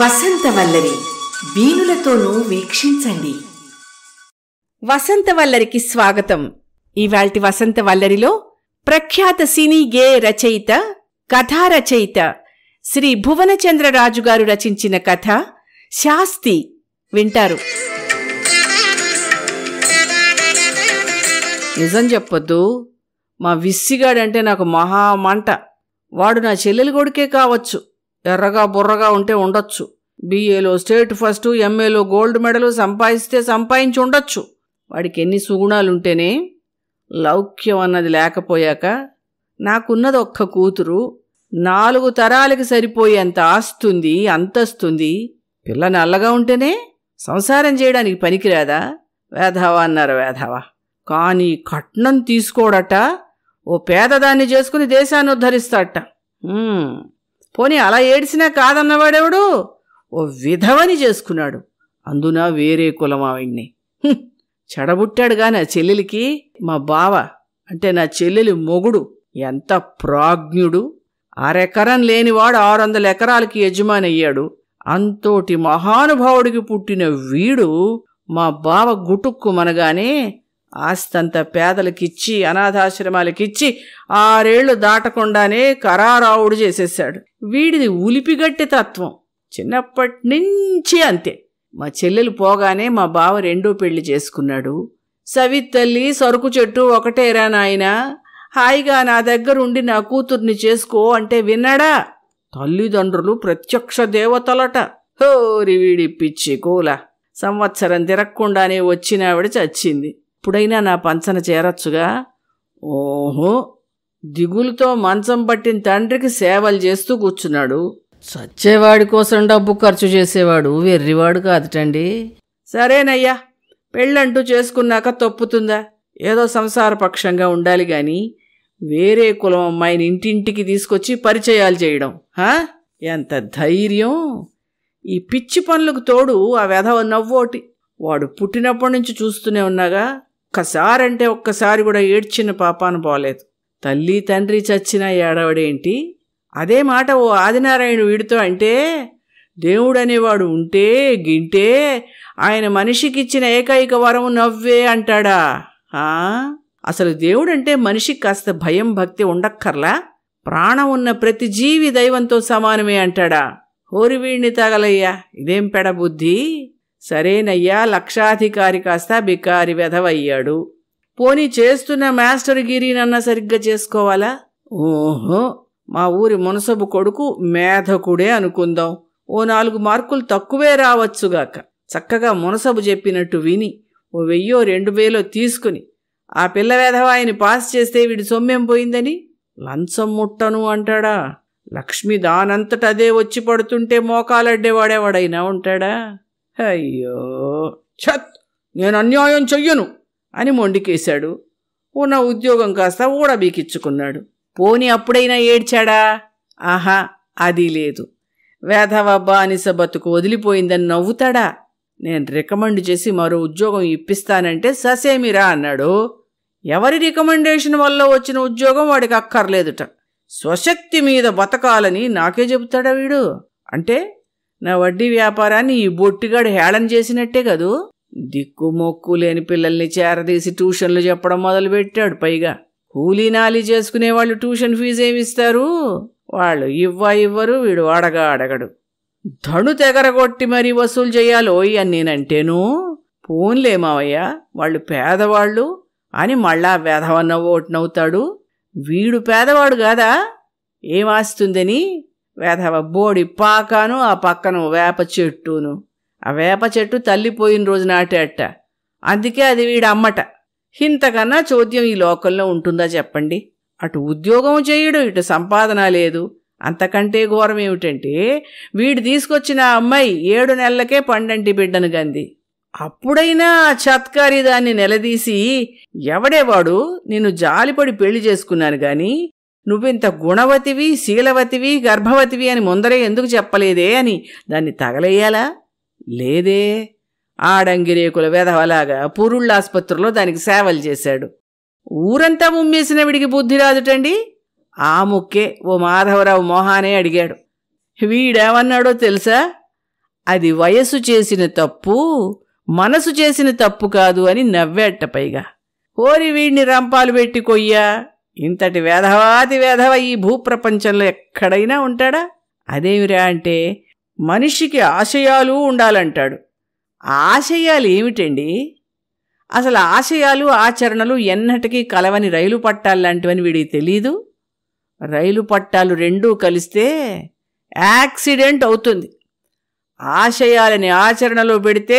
వసంతవల్లరి వీణులతోనూ వీక్షించండి వసంతవల్లరికి స్వాగతం ఇవాల్టి వసంతవల్లరిలో ప్రఖ్యాత సినీ గే రచయిత కథారచయిత శ్రీ భువనచంద్రరాజు గారు రచించిన కథ శాస్తి వింటారు నిజం చెప్పొద్దు మా విస్సిగాడంటే నాకు మహామంట వాడు నా చెల్లెలు కొడుకే కావచ్చు ఎర్రగా బుర్రగా ఉంటే ఉండొచ్చు బీఏలో స్టేట్ ఫస్ట్ ఎంఏలో గోల్డ్ మెడల్ సంపాదిస్తే సంపాదించి ఉండొచ్చు వాడికి ఎన్ని సుగుణాలుంటేనే లౌక్యం అన్నది లేకపోయాక నాకున్నది ఒక్క కూతురు నాలుగు తరాలకి సరిపోయేంత ఆస్తుంది అంతస్తుంది పిల్ల నల్లగా ఉంటేనే సంసారం చేయడానికి పనికిరాదా వేధావా అన్నారు వేధావా కానీ కట్నం తీసుకోడట ఓ పేదదాన్ని చేసుకుని దేశాన్ని ఉద్ధరిస్తాట పోనీ అలా ఏడిసినా కాదన్నవాడెవడు ఓ విధవని చేసుకున్నాడు అందున వేరే కులమావిణ్ణి చెడబుట్టాడు గాని ఆ చెల్లెలికి మా బావ అంటే నా చెల్లెలి మొగుడు ఎంత ప్రాజ్ఞుడు అరెకరం లేనివాడు ఆరు వందల ఎకరాలకి యజమాని అయ్యాడు అంతోటి మహానుభావుడికి పుట్టిన వీడు మా బావ గుటుక్కు మనగానే ఆస్తంత పేదలకిచ్చి అనాథాశ్రమాలకిచ్చి ఆరేళ్లు దాటకుండానే కరారావుడు చేసేశాడు వీడిది ఉలిపిగట్టి తత్వం చిన్నప్పటి నుంచి అంతే మా చెల్లెలు పోగానే మా బావ రెండో పెళ్లి చేసుకున్నాడు సవితల్లి సరుకు చెట్టు ఒకటేరా నాయనా హాయిగా నా దగ్గరుండి నా కూతుర్ని చేసుకో అంటే విన్నాడా తల్లిదండ్రులు ప్రత్యక్ష దేవతలట హోరి వీడి పిచ్చి కూల సంవత్సరం తిరగకుండానే వచ్చినావిడ చచ్చింది ఎప్పుడైనా నా పంచన చేరచ్చుగా ఓహో దిగులుతో మంచం పట్టిన తండ్రికి సేవలు చేస్తూ కూర్చున్నాడు చచ్చేవాడి కోసం డబ్బు ఖర్చు చేసేవాడు వెర్రివాడు కాదుటండి సరేనయ్యా పెళ్ళంటూ చేసుకున్నాక తప్పుతుందా ఏదో సంసార పక్షంగా ఉండాలి గాని వేరే కులం అమ్మాయిని ఇంటింటికి తీసుకొచ్చి పరిచయాలు చేయడం హా ఎంత ధైర్యం ఈ పిచ్చి పనులకు తోడు ఆ వెధవ నవ్వోటి వాడు పుట్టినప్పటి నుంచి చూస్తూనే ఉన్నాగా ఒక్కసారంటే ఒక్కసారి కూడా ఏడ్చిన పాపాను పోలేదు తల్లి తండ్రి చచ్చిన ఏడవడేంటి అదే మాట ఓ ఆదినారాయణ వీడితో అంటే దేవుడు అనేవాడు ఉంటే గింటే ఆయన మనిషికిచ్చిన ఏకైక వరం నవ్వే అంటాడా అసలు దేవుడంటే మనిషికి కాస్త భయం భక్తి ఉండక్కర్లా ప్రాణం ఉన్న ప్రతి జీవి దైవంతో సమానమే అంటాడా వీడిని తగలయ్యా ఇదేం పెడబుద్ధి సరేనయ్యా లక్షాధికారి కాస్త బికారి వెధవయ్యాడు పోనీ చేస్తున్న గిరి నన్న సరిగ్గా చేసుకోవాలా ఓహో మా ఊరి మునసబు కొడుకు మేధకుడే అనుకుందాం ఓ నాలుగు మార్కులు తక్కువే రావచ్చుగాక చక్కగా మునసబు చెప్పినట్టు విని ఓ వెయ్యో రెండు వేలో తీసుకుని ఆ పిల్ల వేధవాయిని పాస్ చేస్తే వీడి సొమ్మెం పోయిందని లంచం ముట్టను అంటాడా లక్ష్మి దానంతటదే వచ్చి పడుతుంటే మోకాలడ్డేవాడేవాడైనా ఉంటాడా అయ్యో ఛత్ నేను అన్యాయం చెయ్యను అని మొండికేశాడు ఉన్న ఉద్యోగం కాస్త ఊడబీకిచ్చుకున్నాడు పోని అప్పుడైనా ఏడ్చాడా ఆహా అది లేదు వేధవబ్బా అని బతుకు వదిలిపోయిందని నవ్వుతాడా నేను రికమెండ్ చేసి మరో ఉద్యోగం ఇప్పిస్తానంటే ససేమిరా అన్నాడు ఎవరి రికమెండేషన్ వల్ల వచ్చిన ఉద్యోగం వాడికి అక్కర్లేదుట స్వశక్తి మీద బతకాలని నాకే చెబుతాడా వీడు అంటే నా వడ్డీ వ్యాపారాన్ని ఈ బొట్టిగాడు హేళన చేసినట్టే కదూ దిక్కుమొక్కు లేని పిల్లల్ని చేరదీసి ట్యూషన్లు చెప్పడం మొదలుపెట్టాడు పైగా కూలీనాలి వాళ్ళు ట్యూషన్ ఫీజు ఏమిస్తారు వాళ్ళు ఇవ్వ ఇవ్వరు వీడు అడగా అడగడు ధను తెగరగొట్టి మరీ వసూలు చేయాలో అని నేనంటేను పోన్లే మావయ్య వాళ్ళు పేదవాళ్ళు అని మళ్ళా వేధవన్న ఓటునవుతాడు వీడు పేదవాడు కాదా ఏమాస్తుందని వేధవ బోడి పాకాను ఆ పక్కను వేప చెట్టును ఆ వేప చెట్టు తల్లిపోయిన రోజు నాటేట అందుకే అది వీడమ్మట ఇంతకన్నా చోద్యం ఈ లోకల్లో ఉంటుందా చెప్పండి అటు ఉద్యోగం చేయడు ఇటు సంపాదన లేదు అంతకంటే ఘోరం ఏమిటంటే వీడు తీసుకొచ్చిన అమ్మాయి ఏడు నెలలకే పండంటి బిడ్డను గంది అప్పుడైనా ఆ చత్కారి దాన్ని నిలదీసి ఎవడేవాడు నిన్ను జాలిపడి పెళ్లి చేసుకున్నాను గాని నువ్వింత గుణవతివి శీలవతివి గర్భవతివి అని ముందరే ఎందుకు చెప్పలేదే అని దాన్ని తగలేయాలా లేదే ఆడంగిరేకుల వెధవలాగా పురుళ్ళాసుపత్రిలో దానికి సేవలు చేశాడు ఊరంతా ముమ్మేసిన విడికి బుద్ధి రాదుటండి ఆ ముక్కే ఓ మాధవరావు మోహానే అడిగాడు వీడేమన్నాడో తెలుసా అది వయసు చేసిన తప్పు మనసు చేసిన తప్పు కాదు అని నవ్వేట పైగా ఓరి వీడిని రంపాలు పెట్టి కొయ్యా ఇంతటి వేధవాది వేధవ ఈ భూప్రపంచంలో ఎక్కడైనా ఉంటాడా అదేమిరా అంటే మనిషికి ఆశయాలు ఉండాలంటాడు ఆశయాలు ఏమిటండి అసలు ఆశయాలు ఆచరణలు ఎన్నటికీ కలవని రైలు పట్టాలు లాంటివని వీడికి తెలీదు రైలు పట్టాలు రెండూ కలిస్తే యాక్సిడెంట్ అవుతుంది ఆశయాలని ఆచరణలో పెడితే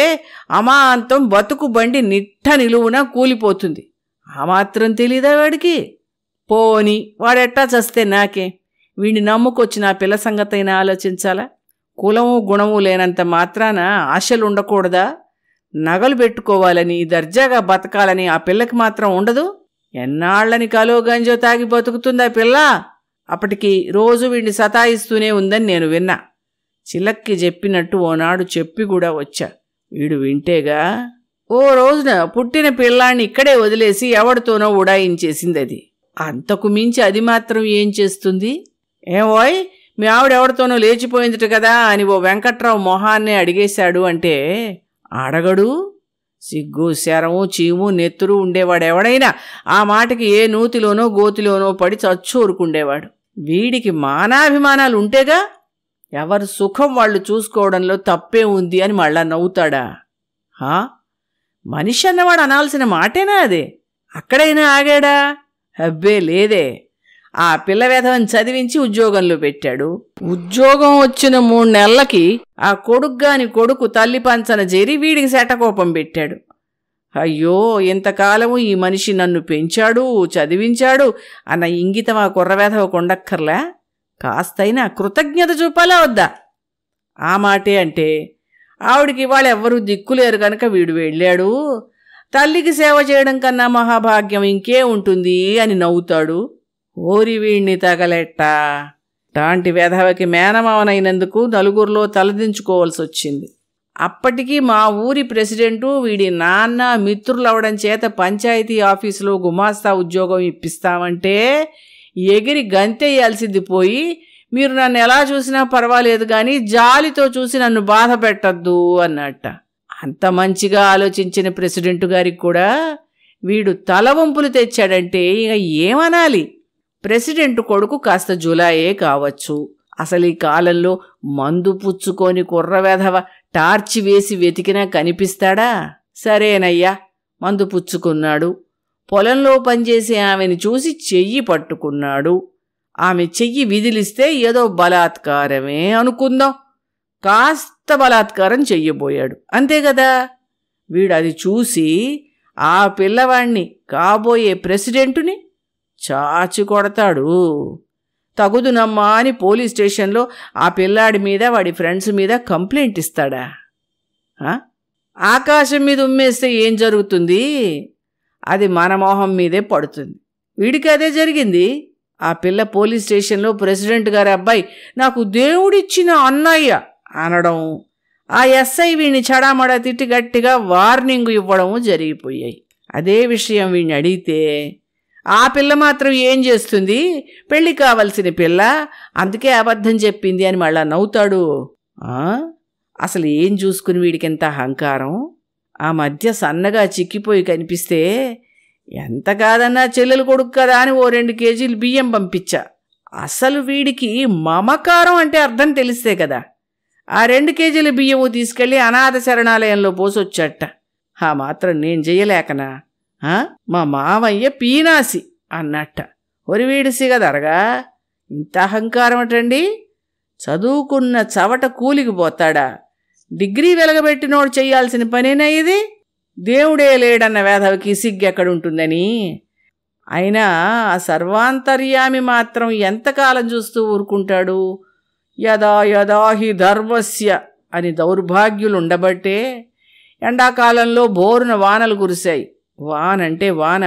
అమాంతం బతుకు బండి నిట్ట నిలువున కూలిపోతుంది ఆ మాత్రం తెలీదా వాడికి పోని వాడెట్టా చస్తే నాకే వీడిని నమ్ముకొచ్చి నా పిల్ల సంగతైనా ఆలోచించాలా కులము గుణము లేనంత మాత్రాన ఆశలు ఉండకూడదా నగలు పెట్టుకోవాలని దర్జాగా బతకాలని ఆ పిల్లకి మాత్రం ఉండదు ఎన్నాళ్ళని కలో గంజో తాగి బతుకుతుందా పిల్ల అప్పటికి రోజు వీడిని సతాయిస్తూనే ఉందని నేను విన్నా చిలక్కి చెప్పినట్టు ఓనాడు చెప్పి కూడా వచ్చా వీడు వింటేగా ఓ రోజున పుట్టిన పిల్లాన్ని ఇక్కడే వదిలేసి ఎవడితోనో ఉడాయించేసింది అది అంతకు మించి అది మాత్రం ఏం చేస్తుంది ఏవోయ్ మీ ఆవిడెవరితోనో లేచిపోయిందిట కదా అని ఓ వెంకట్రావు మొహాన్నే అడిగేశాడు అంటే అడగడు సిగ్గు శరము చీము నెత్తురు ఉండేవాడెవడైనా ఆ మాటకి ఏ నూతిలోనో గోతిలోనో పడి చచ్చూరుకుండేవాడు వీడికి మానాభిమానాలు ఉంటేగా ఎవరు సుఖం వాళ్ళు చూసుకోవడంలో తప్పే ఉంది అని మళ్ళా నవ్వుతాడా హా మనిషి అన్నవాడు అనాల్సిన మాటేనా అదే అక్కడైనా ఆగాడా అబ్బే లేదే ఆ పిల్ల వేధవని చదివించి ఉద్యోగంలో పెట్టాడు ఉద్యోగం వచ్చిన మూడు నెలలకి ఆ కొడుగ్గాని కొడుకు తల్లి పంచన చేరి వీడికి శటకోపం పెట్టాడు అయ్యో ఇంతకాలము ఈ మనిషి నన్ను పెంచాడు చదివించాడు అన్న ఇంగితం ఆ కుర్రవేధవ కొండక్కర్లా కాస్తైనా కృతజ్ఞత చూపాలా వద్దా ఆ మాటే అంటే ఆవిడికి ఇవాళ ఎవ్వరూ దిక్కులేరు కనుక వీడు వెళ్ళాడు తల్లికి సేవ చేయడం కన్నా మహాభాగ్యం ఇంకే ఉంటుంది అని నవ్వుతాడు ఓరి వీణ్ణి తగలెట్టా టాంటి వేధవకి మేనమావనైనందుకు నలుగురిలో తలదించుకోవాల్సి వచ్చింది అప్పటికీ మా ఊరి ప్రెసిడెంటు వీడి నాన్న మిత్రులు అవడం చేత పంచాయతీ ఆఫీసులో గుమాస్తా ఉద్యోగం ఇప్పిస్తామంటే ఎగిరి గంతేయాల్సింది పోయి మీరు నన్ను ఎలా చూసినా పర్వాలేదు కానీ జాలితో చూసి నన్ను బాధ పెట్టద్దు అన్నట్ట అంత మంచిగా ఆలోచించిన ప్రెసిడెంట్ గారికి కూడా వీడు తలవంపులు తెచ్చాడంటే ఇక ఏమనాలి ప్రెసిడెంట్ కొడుకు కాస్త జులాయే కావచ్చు అసలు ఈ కాలంలో మందు పుచ్చుకొని కుర్రవేధవ టార్చ్ వేసి వెతికినా కనిపిస్తాడా సరేనయ్యా మందు పుచ్చుకున్నాడు పొలంలో పనిచేసే ఆమెను చూసి చెయ్యి పట్టుకున్నాడు ఆమె చెయ్యి విదిలిస్తే ఏదో బలాత్కారమే అనుకుందాం కాస్త బలాత్కారం చెయ్యబోయాడు అంతే కదా వీడు అది చూసి ఆ పిల్లవాణ్ణి కాబోయే ప్రెసిడెంటుని చాచి కొడతాడు తగుదునమ్మా అని పోలీస్ స్టేషన్లో ఆ పిల్లాడి మీద వాడి ఫ్రెండ్స్ మీద కంప్లైంట్ ఇస్తాడా ఆకాశం మీద ఉమ్మేస్తే ఏం జరుగుతుంది అది మన మొహం మీదే పడుతుంది వీడికి అదే జరిగింది ఆ పిల్ల పోలీస్ స్టేషన్లో ప్రెసిడెంట్ గారి అబ్బాయి నాకు దేవుడిచ్చిన అన్నయ్య అనడం ఆ ఎస్ఐ వీణ్ణి చెడామడ తిట్టి గట్టిగా వార్నింగ్ ఇవ్వడం జరిగిపోయాయి అదే విషయం వీణ్ణి అడిగితే ఆ పిల్ల మాత్రం ఏం చేస్తుంది పెళ్ళి కావలసిన పిల్ల అందుకే అబద్ధం చెప్పింది అని మళ్ళా నవ్వుతాడు అసలు ఏం చూసుకుని వీడికి ఎంత అహంకారం ఆ మధ్య సన్నగా చిక్కిపోయి కనిపిస్తే ఎంత కాదన్నా చెల్లెలు కొడుకు కదా అని ఓ రెండు కేజీలు బియ్యం పంపించా అసలు వీడికి మమకారం అంటే అర్థం తెలిస్తే కదా ఆ రెండు కేజీల బియ్యము తీసుకెళ్లి అనాథ శరణాలయంలో పోసొచ్చట ఆ మాత్రం నేను చెయ్యలేకనా మా మామయ్య పీనాసి అన్నట్ట ఒరివీడిసి కదరగా ఇంత అహంకారం అటండి చదువుకున్న చవట కూలికి పోతాడా డిగ్రీ వెలగబెట్టినోడు చేయాల్సిన పనేనా ఇది దేవుడే లేడన్న వేధవికి సిగ్గెక్కడుంటుందని అయినా ఆ సర్వాంతర్యామి మాత్రం ఎంతకాలం చూస్తూ ఊరుకుంటాడు యదా యదా హి ధర్మస్య అని దౌర్భాగ్యులుండబట్టే ఎండాకాలంలో బోరున వానలు కురిశాయి వానంటే వాన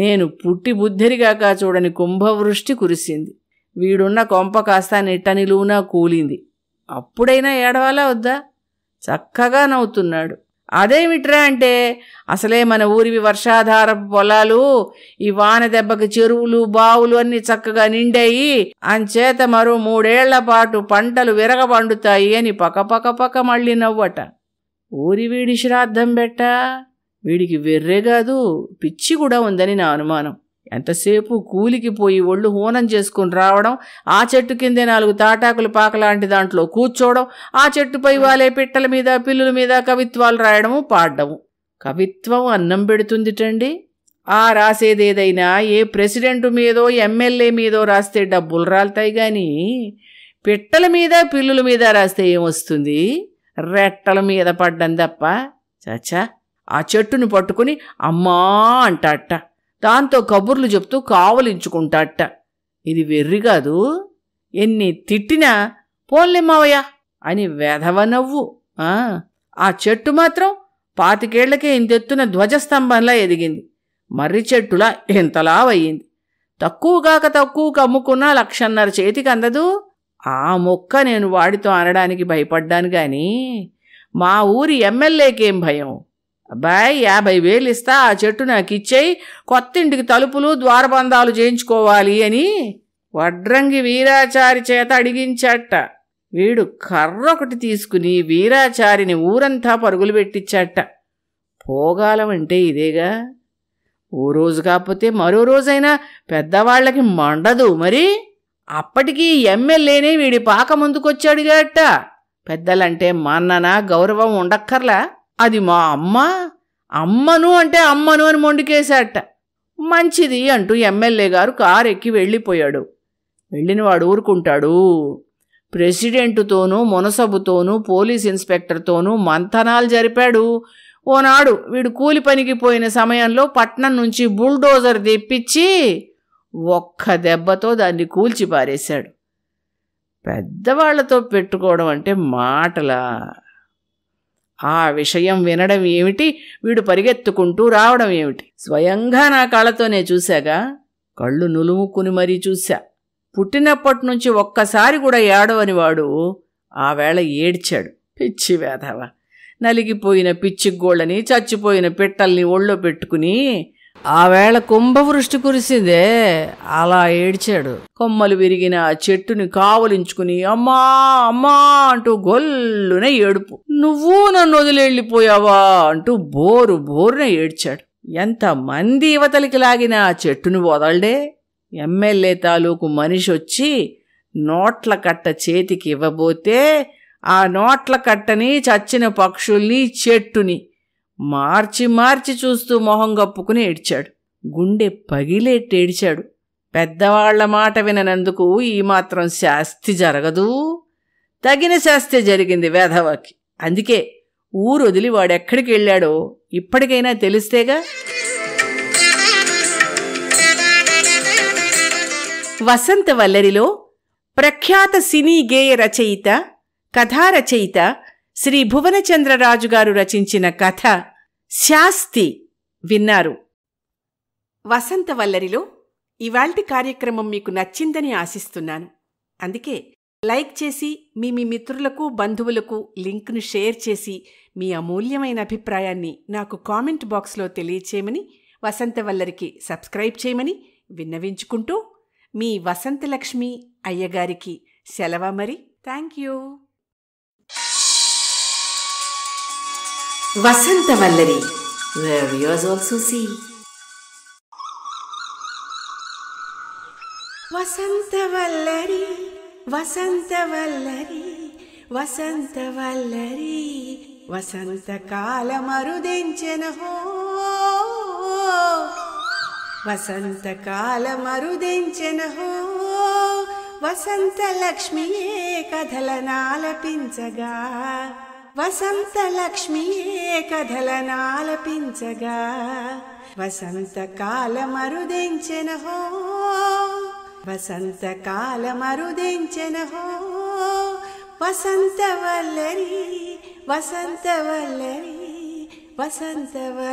నేను పుట్టి బుద్ధిరిగాక చూడని కుంభవృష్టి కురిసింది వీడున్న కొంప కాస్త నిట్ట నిలువునా కూలింది అప్పుడైనా ఏడవాలా వద్దా చక్కగా నవ్వుతున్నాడు అదేమిట్రా అంటే అసలే మన ఊరివి వర్షాధార పొలాలు ఈ వాన దెబ్బకి చెరువులు బావులు అన్నీ చక్కగా నిండాయి అంచేత మరో మూడేళ్ల పాటు పంటలు విరగ పండుతాయి అని పక్కపక్క పక్క మళ్ళీ నవ్వట ఊరి వీడి శ్రాద్ధం బెట్ట వీడికి వెర్రే కాదు పిచ్చి కూడా ఉందని నా అనుమానం ఎంతసేపు కూలికి పోయి ఒళ్ళు హోనం చేసుకుని రావడం ఆ చెట్టు కిందే నాలుగు తాటాకులు పాకలాంటి దాంట్లో కూర్చోవడం ఆ చెట్టుపై వాలే పిట్టల మీద పిల్లుల మీద కవిత్వాలు రాయడము పాడడము కవిత్వం అన్నం పెడుతుందిటండి ఆ రాసేదేదైనా ఏ ప్రెసిడెంట్ మీదో ఎమ్మెల్యే మీదో రాస్తే డబ్బులు రాలుతాయి కానీ పిట్టల మీద పిల్లుల మీద రాస్తే ఏమొస్తుంది రెట్టల మీద పడ్డం తప్ప చచ్చా ఆ చెట్టును పట్టుకుని అమ్మా అంటాట దాంతో కబుర్లు చెప్తూ కావలించుకుంటాట ఇది వెర్రి కాదు ఎన్ని తిట్టినా పోన్లే మావయ్య అని వెధవ నవ్వు ఆ చెట్టు మాత్రం పాతికేళ్లకే ఇంతెత్తున ధ్వజస్తంభంలా ఎదిగింది మర్రి చెట్టులా ఇంతలా అయ్యింది తక్కువ కాక తక్కువ అమ్ముకున్నా లక్షన్నర చేతికి అందదు ఆ మొక్క నేను వాడితో అనడానికి భయపడ్డాను కానీ మా ఊరి ఎమ్మెల్యేకేం భయం అబ్బాయి యాభై వేలు ఇస్తా ఆ చెట్టు నాకు ఇచ్చేయి కొత్త ఇంటికి తలుపులు ద్వారబంధాలు చేయించుకోవాలి అని వడ్రంగి వీరాచారి చేత అడిగించాట వీడు కర్ర ఒకటి తీసుకుని వీరాచారిని ఊరంతా పరుగులు పెట్టించాట పోగాలం అంటే ఇదేగా ఓ రోజు కాకపోతే మరో రోజైనా పెద్దవాళ్ళకి మండదు మరి అప్పటికీ ఎమ్మెల్యేనే వీడి పాక అట్ట పెద్దలంటే మన్నన గౌరవం ఉండక్కర్లా అది మా అమ్మ అమ్మను అంటే అమ్మను అని మొండికేశాట మంచిది అంటూ ఎమ్మెల్యే గారు కారు ఎక్కి వెళ్ళిపోయాడు వెళ్ళినవాడు ఊరుకుంటాడు ప్రెసిడెంటుతోనూ మునసబుతోనూ పోలీస్ ఇన్స్పెక్టర్తోనూ మంతనాలు జరిపాడు ఓనాడు వీడు కూలి పనికి పోయిన సమయంలో పట్నం నుంచి బుల్డోజర్ తెప్పించి ఒక్క దెబ్బతో దాన్ని కూల్చి పారేశాడు పెద్దవాళ్లతో పెట్టుకోవడం అంటే మాటలా ఆ విషయం వినడం ఏమిటి వీడు పరిగెత్తుకుంటూ రావడం ఏమిటి స్వయంగా నా కళ్ళతోనే చూశాగా కళ్ళు నులుముక్కుని మరీ చూశా పుట్టినప్పటి నుంచి ఒక్కసారి కూడా ఏడవని వాడు ఆవేళ ఏడ్చాడు పిచ్చి వేధవ నలిగిపోయిన పిచ్చిగోళ్ళని చచ్చిపోయిన పిట్టల్ని ఒళ్ళో పెట్టుకుని ఆ వేళ కుంభవృష్టి కురిసిందే అలా ఏడ్చాడు కొమ్మలు విరిగిన ఆ చెట్టుని కావలించుకుని అమ్మా అమ్మా అంటూ గొల్లున ఏడుపు నువ్వు నన్ను వదిలేళ్ళిపోయావా అంటూ బోరు బోరున ఏడ్చాడు ఎంతమంది యువతలికి లాగిన ఆ చెట్టుని వదలడే ఎమ్మెల్యే తాలూకు మనిషి వచ్చి నోట్ల కట్ట చేతికి ఇవ్వబోతే ఆ నోట్ల కట్టని చచ్చిన పక్షుల్ని చెట్టుని మార్చి మార్చి చూస్తూ మొహం గప్పుకుని ఏడ్చాడు గుండె పగిలేట్టేడ్చాడు పెద్దవాళ్ల మాట విననందుకు ఈ మాత్రం శాస్తి జరగదు తగిన శాస్తి జరిగింది వేధవాకి అందుకే ఊరు వదిలి వాడెక్కడికి వెళ్ళాడో ఇప్పటికైనా తెలిస్తేగా వసంత వల్లరిలో ప్రఖ్యాత సినీ గేయ రచయిత కథారచయిత శ్రీ భువనచంద్రరాజు గారు రచించిన కథ శాస్తి విన్నారు వసంతవల్లరిలో ఇవాల్టి కార్యక్రమం మీకు నచ్చిందని ఆశిస్తున్నాను అందుకే లైక్ చేసి మీ మీ మిత్రులకు బంధువులకు లింక్ను షేర్ చేసి మీ అమూల్యమైన అభిప్రాయాన్ని నాకు కామెంట్ బాక్స్లో తెలియచేయమని వసంతవల్లరికి సబ్స్క్రైబ్ చేయమని విన్నవించుకుంటూ మీ వసంతలక్ష్మి అయ్యగారికి సెలవ మరి thank you Vasanta Vallari, where yours also see. Vasanta Vallari Vasanta Vallari Vasanta Vallari వసంత కాల మరుదించెనహో వసంత కాల మరుదించెనహో వసంత లక్ష్మియే కథలనాలపించగా వసంత వసంతలక్ష్మియే కథలనాలపించగా వసంతకాలమరుదించెన హో వసంత వసంతకాలమరుదించెన హో వసంత వసంత వల్లరి వల్లరి వసంత వసంతవల్లరీ